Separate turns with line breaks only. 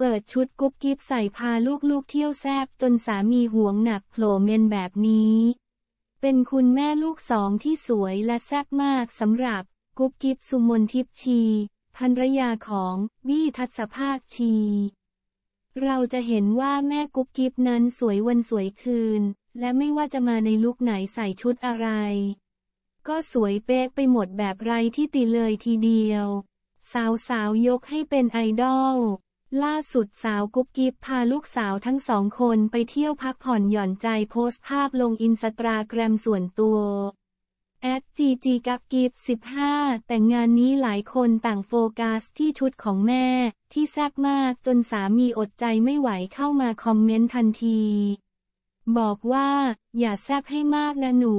เปิดชุดกุ๊บกิ๊บใส่พาลูกๆเที่ยวแซบจนสามีห่วงหนักโผล่เมนแบบนี้ เป็นคุณแม่ลูกสองที่สวยและแซบมากสำหรับกุ๊บกิ๊บสุมนทิพชีภรรยาของวี่ทัศภาคชีเราจะเห็นว่าแม่กุ๊บกิ๊บนั้นสวยวันสวยคืน และไม่ว่าจะมาในลุคไหนใส่ชุดอะไร ก็สวยเป๊ะไปหมดแบบไรที่ติเลยทีเดียว สาวๆยกให้เป็นไอดอลล่าสุดสาวกุ๊บกิ๊บพาลูกสาวทั้งสองคนไปเที่ยวพักผ่อนหย่อนใจโพสต์ภาพลงอินสตาแกรมส่วนตัว แอดจีจีกับกิฟ15 แต่งานนี้หลายคนต่างโฟกัสที่ชุดของแม่ที่แซ่บมากจนสามีอดใจไม่ไหวเข้ามาคอมเมนต์ทันที บอกว่า
อย่าแซ่บให้มากนะหนู